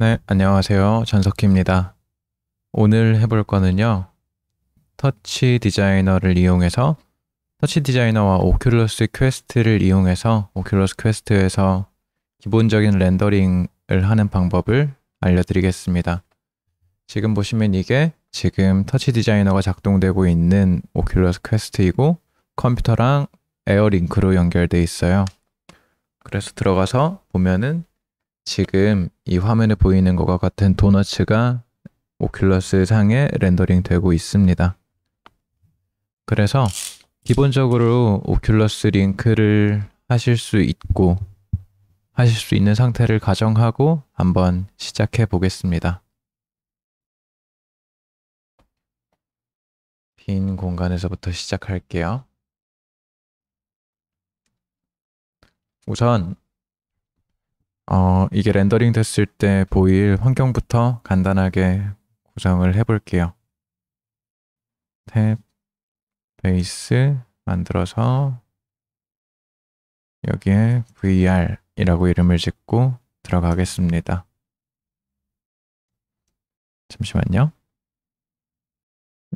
네, 안녕하세요. 전석희입니다. 오늘 해볼 거는요. 터치 디자이너를 이용해서 터치 디자이너와 오큘러스 퀘스트를 이용해서 오큘러스 퀘스트에서 기본적인 렌더링을 하는 방법을 알려드리겠습니다. 지금 보시면 이게 지금 터치 디자이너가 작동되고 있는 오큘러스 퀘스트이고 컴퓨터랑 에어링크로 연결되어 있어요. 그래서 들어가서 보면은 지금 이 화면에 보이는 것과 같은 도너츠가 오큘러스 상에 렌더링 되고 있습니다. 그래서 기본적으로 오큘러스 링크를 하실 수 있고 하실 수 있는 상태를 가정하고 한번 시작해 보겠습니다. 빈 공간에서부터 시작할게요. 우선 어, 이게 렌더링 됐을 때 보일 환경부터 간단하게 구성을 해볼게요. 탭, 베이스 만들어서 여기에 VR이라고 이름을 짓고 들어가겠습니다. 잠시만요.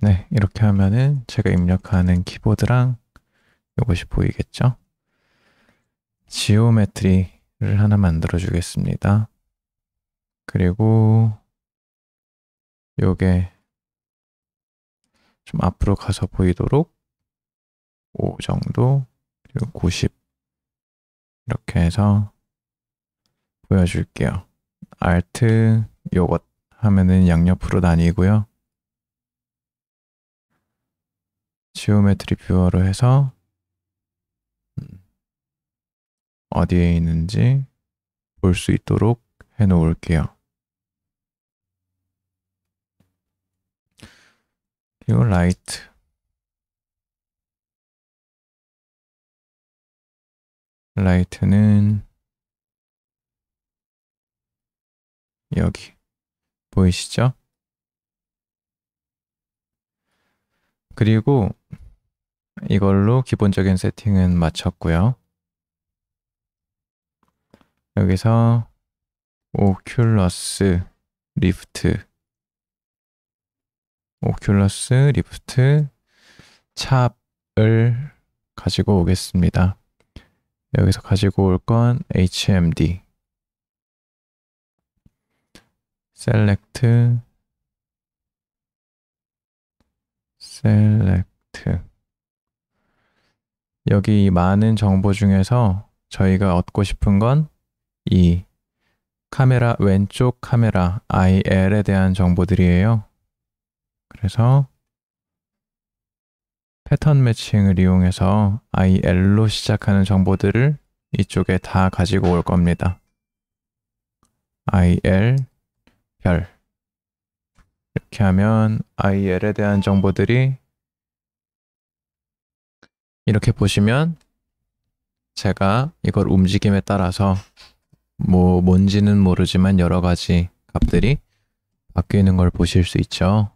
네, 이렇게 하면은 제가 입력하는 키보드랑 이것이 보이겠죠? 지오메트리 를 하나 만들어 주겠습니다. 그리고 요게 좀 앞으로 가서 보이도록 5 정도 그리고 90 이렇게 해서 보여줄게요. Alt 요것 하면은 양옆으로 나뉘고요. 지오메트리 뷰어로 해서 어디에 있는지 볼 수 있도록 해 놓을게요. 그리고 라이트 라이트는 여기 보이시죠? 그리고 이걸로 기본적인 세팅은 마쳤고요. 여기서 오큘러스 리프트 오큘러스 리프트 찹을 가지고 오겠습니다. 여기서 가지고 올 건 HMD select select 여기 많은 정보 중에서 저희가 얻고 싶은 건 2. 카메라 왼쪽 카메라 IL에 대한 정보들이에요. 그래서 패턴 매칭을 이용해서 IL로 시작하는 정보들을 이쪽에 다 가지고 올 겁니다. IL 별 이렇게 하면 IL에 대한 정보들이 이렇게 보시면 제가 이걸 움직임에 따라서 뭐 뭔지는 모르지만 여러 가지 값들이 바뀌는 걸 보실 수 있죠.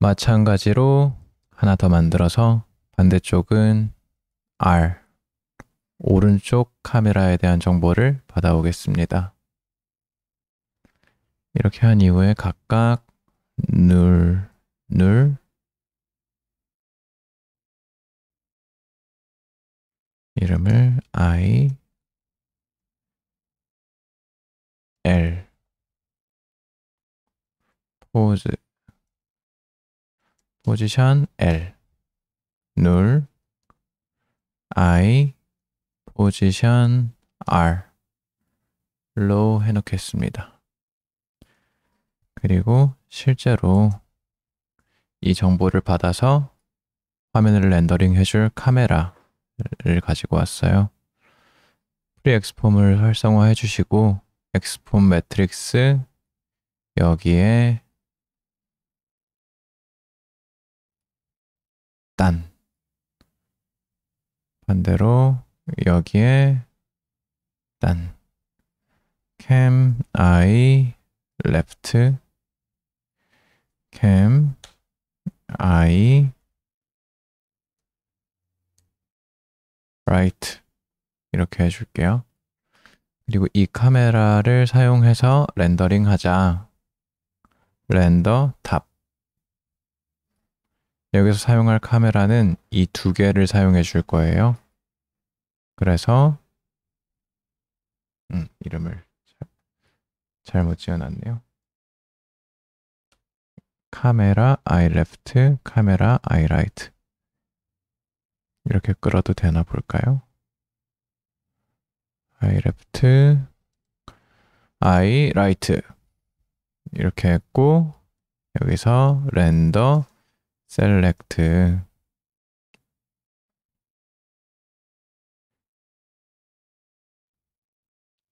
마찬가지로 하나 더 만들어서 반대쪽은 R 오른쪽 카메라에 대한 정보를 받아오겠습니다. 이렇게 한 이후에 각각 눌, 눌, 포즈 포지션 L 눌 I 포지션 R로 해놓겠습니다. 그리고 실제로 이 정보를 받아서 화면을 렌더링 해줄 카메라를 가지고 왔어요. 프리엑스폼을 활성화해 주시고 엑스폼 매트릭스 여기에 단 반대로 여기에 단 Can I left Can I right 이렇게 해줄게요. 그리고 이 카메라를 사용해서 렌더링 하자. 렌더 탑 여기서 사용할 카메라는 이 두 개를 사용해 줄 거예요. 그래서 음, 이름을 잘못 지어놨네요. 카메라 아이 e f t 카메라 아이 라이트 이렇게 끌어도 되나 볼까요? 아이 e f t I r i g h 이렇게 했고 여기서 렌더 셀렉트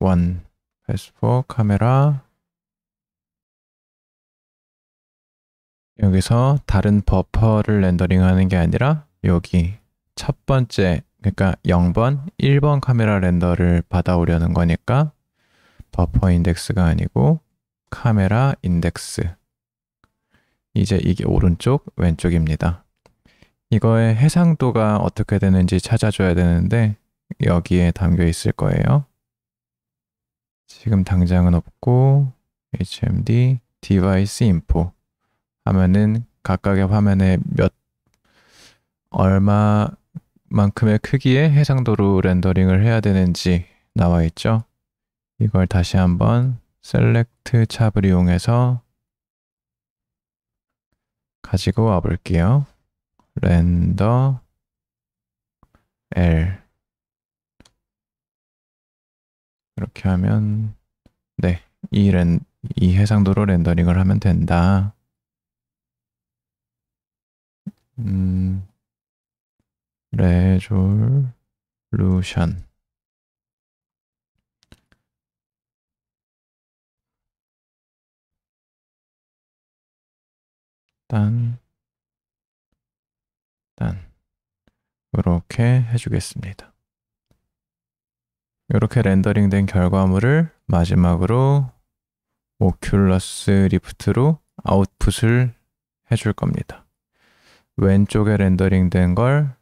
원 패스포 카메라 여기서 다른 버퍼를 렌더링하는 게 아니라 여기 첫 번째 그러니까 0번, 1번 카메라 렌더를 받아오려는 거니까 버퍼 인덱스가 아니고 카메라 인덱스 이제 이게 오른쪽, 왼쪽입니다. 이거의 해상도가 어떻게 되는지 찾아줘야 되는데 여기에 담겨 있을 거예요. 지금 당장은 없고 HMD 디바이스 인포 하면은 각각의 화면에 몇 얼마만큼의 크기의 해상도로 렌더링을 해야 되는지 나와 있죠. 이걸 다시 한번 셀렉트 찹을 이용해서 가지고 와 볼게요. 렌더 L 이렇게 하면 네, 이, 렌, 이 해상도로 렌더링을 하면 된다. 음, 레졸루션 딴, 딴. 이렇게 해주겠습니다. 이렇게 렌더링된 결과물을 마지막으로 오큘러스 리프트로 아웃풋을 해줄 겁니다. 왼쪽에 렌더링된 걸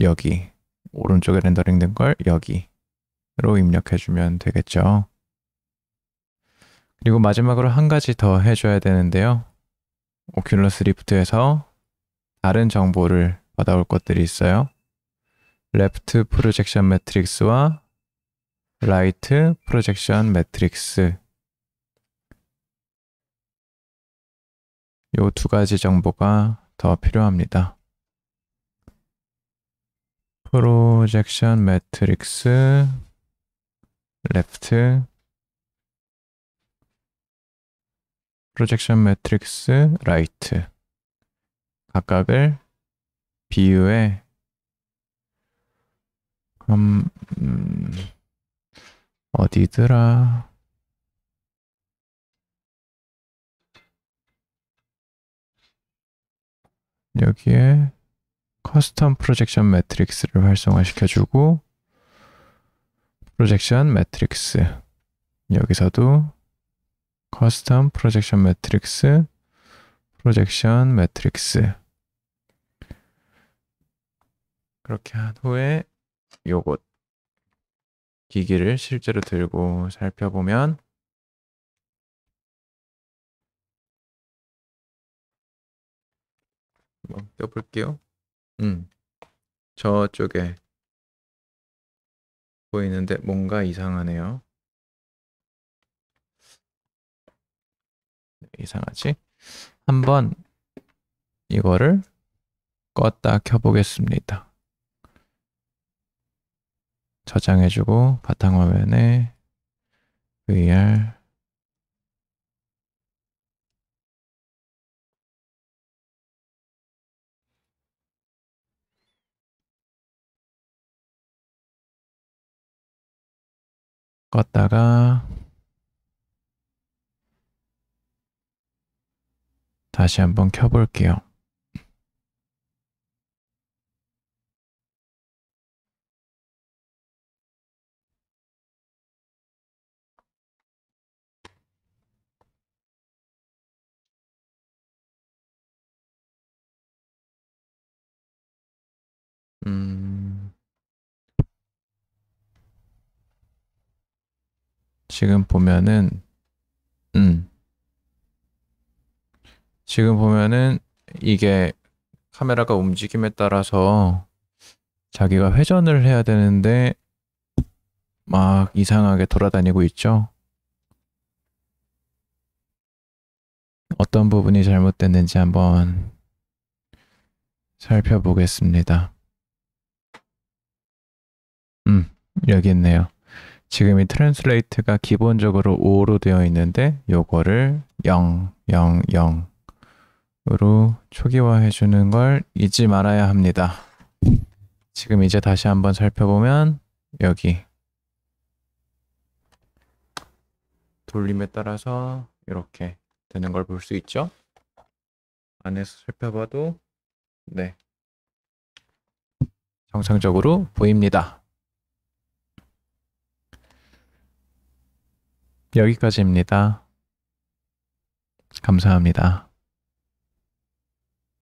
여기, 오른쪽에 렌더링된 걸 여기로 입력해주면 되겠죠. 그리고 마지막으로 한 가지 더 해줘야 되는데요. 오큘러스 리프트에서 다른 정보를 받아올 것들이 있어요. 레프트 프로젝션 매트릭스와 라이트 프로젝션 매트릭스 이두 가지 정보가 더 필요합니다. 프로젝션 매트릭스 레프트 프로젝션 매트릭스 라이트 각각을 비유해 음, 음, 어디더라 여기에 커스텀 프로젝션 매트릭스를 활성화시켜주고 프로젝션 매트릭스 여기서도 커스텀 프로젝션 매트릭스 프로젝션 매트릭스 그렇게 한 후에 요것 기기를 실제로 들고 살펴보면 한번 껴볼게요. 음, 저쪽에 보이는데 뭔가 이상하네요. 이상하지? 한번 이거를 껐다 켜보겠습니다. 저장해주고 바탕화면에 VR 껐다가 다시 한번 켜볼게요. 음. 지금 보면은 음 지금 보면은 이게 카메라가 움직임에 따라서 자기가 회전을 해야 되는데 막 이상하게 돌아다니고 있죠. 어떤 부분이 잘못됐는지 한번 살펴보겠습니다. 음, 여기 있네요. 지금 이 트랜슬레이트가 기본적으로 5로 되어 있는데 요거를 0, 0, 0 으로 초기화해 주는 걸 잊지 말아야 합니다. 지금 이제 다시 한번 살펴보면 여기 돌림에 따라서 이렇게 되는 걸 볼 수 있죠. 안에서 살펴봐도 네 정상적으로 보입니다. 여기까지입니다. 감사합니다.